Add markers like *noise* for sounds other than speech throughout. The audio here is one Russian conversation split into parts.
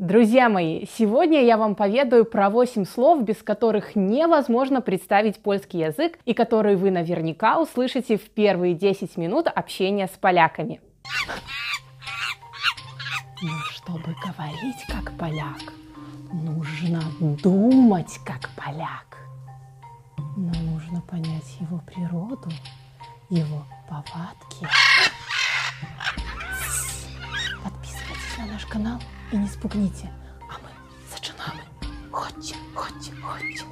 Друзья мои, сегодня я вам поведаю про 8 слов, без которых невозможно представить польский язык и которые вы наверняка услышите в первые 10 минут общения с поляками. Но ну, чтобы говорить как поляк, нужно думать как поляк. Но нужно понять его природу, его повадки. Подписывайтесь на наш канал і не спугніте. А ми зачинаємо. Ходьте, ходьте, ходьте.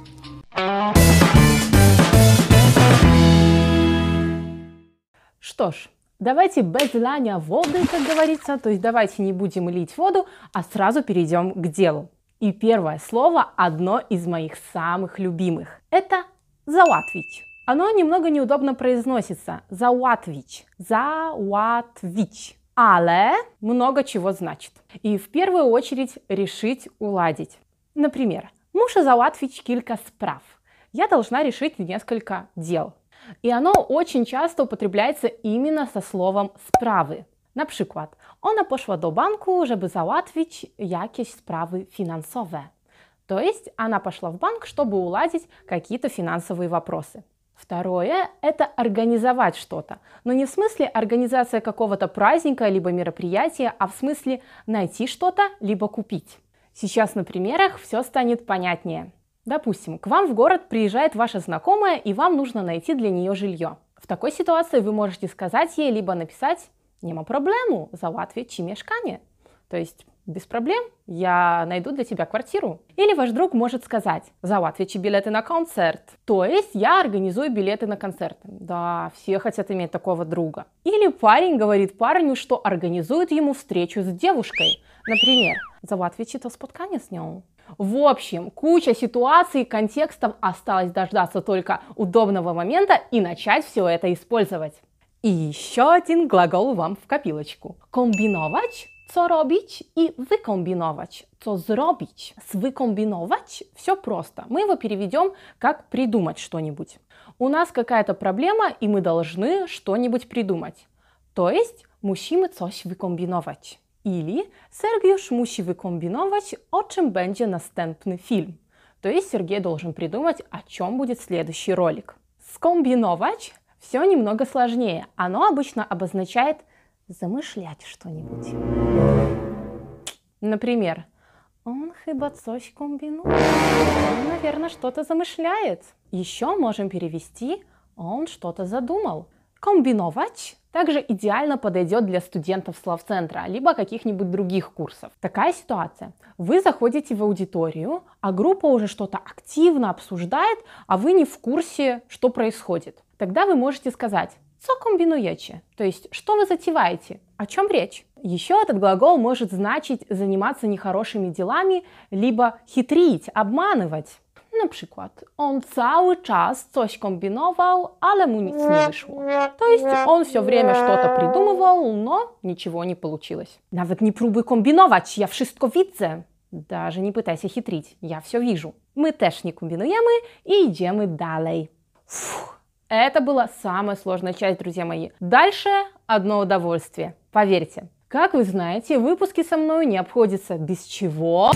Что ж, давайте без ланя воды, как говорится, то есть давайте не будем лить воду, а сразу перейдем к делу. И первое слово одно из моих самых любимых. Это «зауатвить». Оно немного неудобно произносится. «Зауатвич». «Зауатвич» але много чего значит. И в первую очередь решить уладить. Например, muszę załatwić килька справ. Я должна решить несколько дел. И оно очень часто употребляется именно со словом «справы». Например, она пошла до банку, чтобы załatwić якісь справы finansowe. То есть она пошла в банк, чтобы уладить какие-то финансовые вопросы. Второе – это организовать что-то. Но не в смысле организация какого-то праздника либо мероприятия, а в смысле найти что-то либо купить. Сейчас на примерах все станет понятнее. Допустим, к вам в город приезжает ваша знакомая, и вам нужно найти для нее жилье. В такой ситуации вы можете сказать ей либо написать «Нема проблему, чи мешкане», то есть без проблем, я найду для тебя квартиру. Или ваш друг может сказать, зałatwię билеты на концерт. То есть я организую билеты на концерт. Да, все хотят иметь такого друга. Или парень говорит парню, что организует ему встречу с девушкой. Например, załatwię ci to с ним. В общем, куча ситуаций контекстов осталось дождаться только удобного момента и начать все это использовать. И еще один глагол вам в копилочку. Комбиновать co robić и выкомбиновать. Co zrobić? С выкомбиновать все просто. Мы его переведем как придумать что-нибудь. У нас какая-то проблема, и мы должны что-нибудь придумать. То есть musimy coś выкомбиновать. Или Sergiusz musi выкомбиновать, о чем будет następny фильм. То есть Сергей должен придумать, о чем будет следующий ролик. Скомбиновать все немного сложнее. Оно обычно обозначает замышлять что-нибудь. Например, он хиба coś комбинует. Он, наверное, что-то замышляет. Еще можем перевести «он что-то задумал». Комбиновать также идеально подойдет для студентов славцентра, либо каких-нибудь других курсов. Такая ситуация. Вы заходите в аудиторию, а группа уже что-то активно обсуждает, а вы не в курсе, что происходит. Тогда вы можете сказать Co комбинуете? То есть, что вы затеваете? О чем речь? Еще этот глагол может значить заниматься нехорошими делами, либо хитрить, обманывать. Например, он целый час czas coś комбиновал, ale ему nic nie wyszło. To jest, on все время что-то придумывал, но ничего не получилось. Nawet не пробуй комбиновать, я wszystko widzę. Даже не пытайся хитрить, я все вижу. Мы też не комбинуем и идем и далее. Фух. Это была самая сложная часть, друзья мои. Дальше одно удовольствие, поверьте. Как вы знаете, выпуски со мной не обходятся без чего?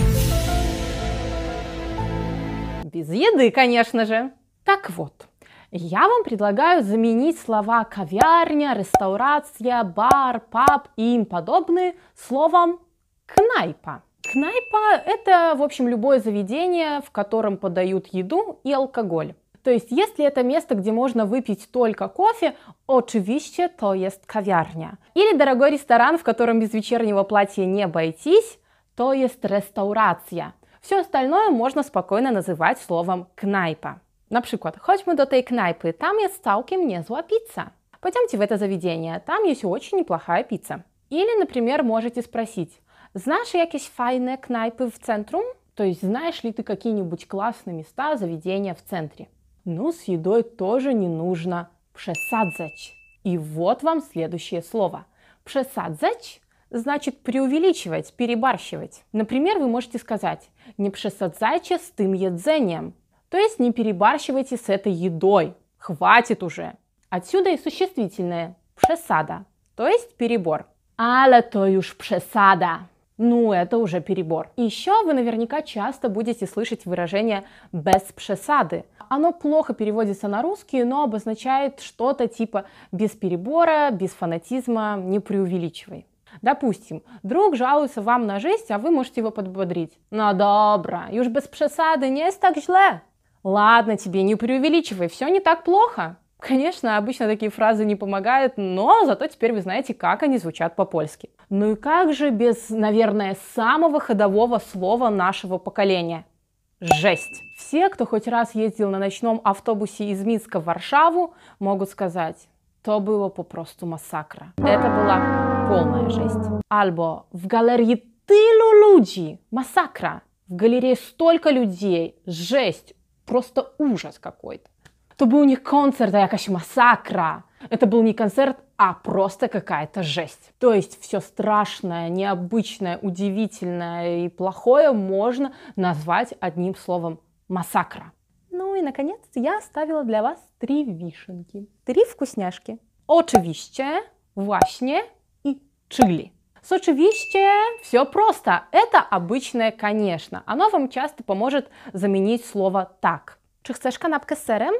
Без еды, конечно же. Так вот, я вам предлагаю заменить слова «ковярня», «ресторация», «бар», «паб» и им подобные словом «кнайпа». Кнайпа – это, в общем, любое заведение, в котором подают еду и алкоголь. То есть, если это место, где можно выпить только кофе, oczywiście to есть kawiarnia. Или дорогой ресторан, в котором без вечернего платья не обойтись, то есть реставрация. Все остальное можно спокойно называть словом knajpa. На przykład, chodźmy do tej knajpy, tam jest całkiem niezła pizza. Пойдемте в это заведение, там есть очень неплохая пицца. Или, например, можете спросить, знаешь якісь файне кнайпы в центру? То есть, знаешь ли ты какие-нибудь классные места, заведения в центре? Но ну, с едой тоже не нужно пшесадзач. И вот вам следующее слово. Пшесадзач значит преувеличивать, перебарщивать. Например, вы можете сказать «не пшесадзайче с тым едзением», то есть не перебарщивайте с этой едой, хватит уже. Отсюда и существительное «пшесада», то есть перебор. Але то уж пшесада. Ну, это уже перебор. Еще вы наверняка часто будете слышать выражение «без пшесады», оно плохо переводится на русский, но обозначает что-то типа «без перебора», «без фанатизма», «не преувеличивай». Допустим, друг жалуется вам на жизнь, а вы можете его подбодрить. Ну добра, уж без пресады не есть так зле. Ладно тебе, не преувеличивай, все не так плохо. Конечно, обычно такие фразы не помогают, но зато теперь вы знаете, как они звучат по-польски. Ну и как же без, наверное, самого ходового слова нашего поколения – жесть. Все, кто хоть раз ездил на ночном автобусе из Минска в Варшаву, могут сказать, то было попросту prostu Это была полная жесть. Альбо в галерее тылу люди, масакра. В галерее столько людей, жесть, просто ужас какой-то. То был не концерт, а якась масакра. Это был не концерт, а просто какая-то жесть. То есть все страшное, необычное, удивительное и плохое можно назвать одним словом массакра. Ну и, наконец, я оставила для вас три вишенки. Три вкусняшки. Oczywiście, właśnie и чили. С очевище все просто. Это обычное, конечно. Оно вам часто поможет заменить слово так. Czy хочешь kanapkę с сыром?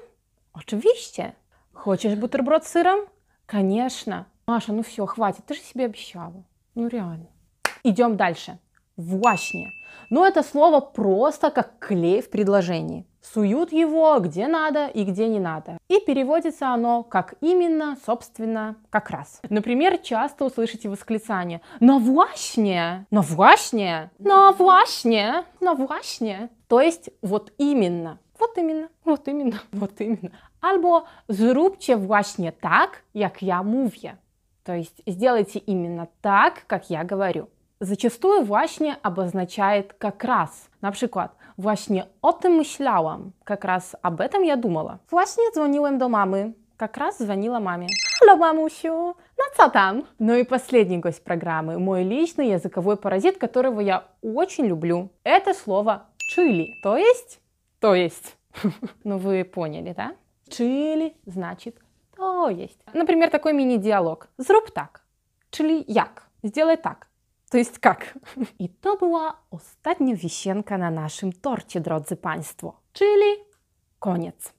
Oczywiście. Хочешь бутерброд с сыром? Конечно. Маша, ну все, хватит, ты же себе обещала. Ну реально. Идем дальше. Влачнее. Но ну, это слово просто как клей в предложении. Суют его где надо и где не надо. И переводится оно как именно, собственно, как раз. Например, часто услышите восклицание «Навлачнее! Навлачнее! Навлачнее! Навлачнее!» То есть вот именно. Вот именно, вот именно, вот именно albo zróbcie właśnie tak, jak ja mówię. То есть сделайте именно так, как я говорю. Зачастую właśnie обозначает как раз. Например, właśnie o tym myślałam. Как раз об этом я думала. Właśnie dzwoniłem до мамы, Как раз звонила маме. Алло, мамусю! на «Ну, ца там? Ну и последний гость программы. Мой личный языковой паразит, которого я очень люблю. Это слово чили. То есть? То есть. *laughs* ну вы поняли, да? Czyli значит to есть. Например, такой мини-диалог. Зруб так. Czyli jak. Сделай так. To jest jak. I to była ostatnia wisienka na naszym torcie, drodzy Państwo. Czyli koniec.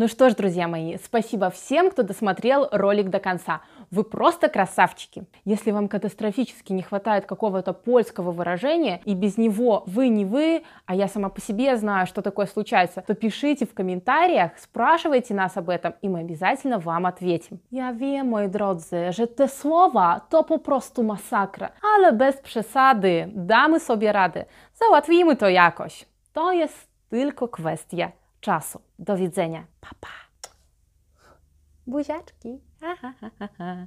Ну что ж, друзья мои, спасибо всем, кто досмотрел ролик до конца. Вы просто красавчики. Если вам катастрофически не хватает какого-то польского выражения, и без него вы не вы, а я сама по себе знаю, что такое случается, то пишите в комментариях, спрашивайте нас об этом, и мы обязательно вам ответим. Я wiem, moi же те слова, то попросту массакра. Але без пресады, да мы damy рады. radę. Załatwimy to jakoś. To jest tylko kwestia czasu. Do widzenia. Pa, pa. Buziaczki. Ha, ha, ha, ha.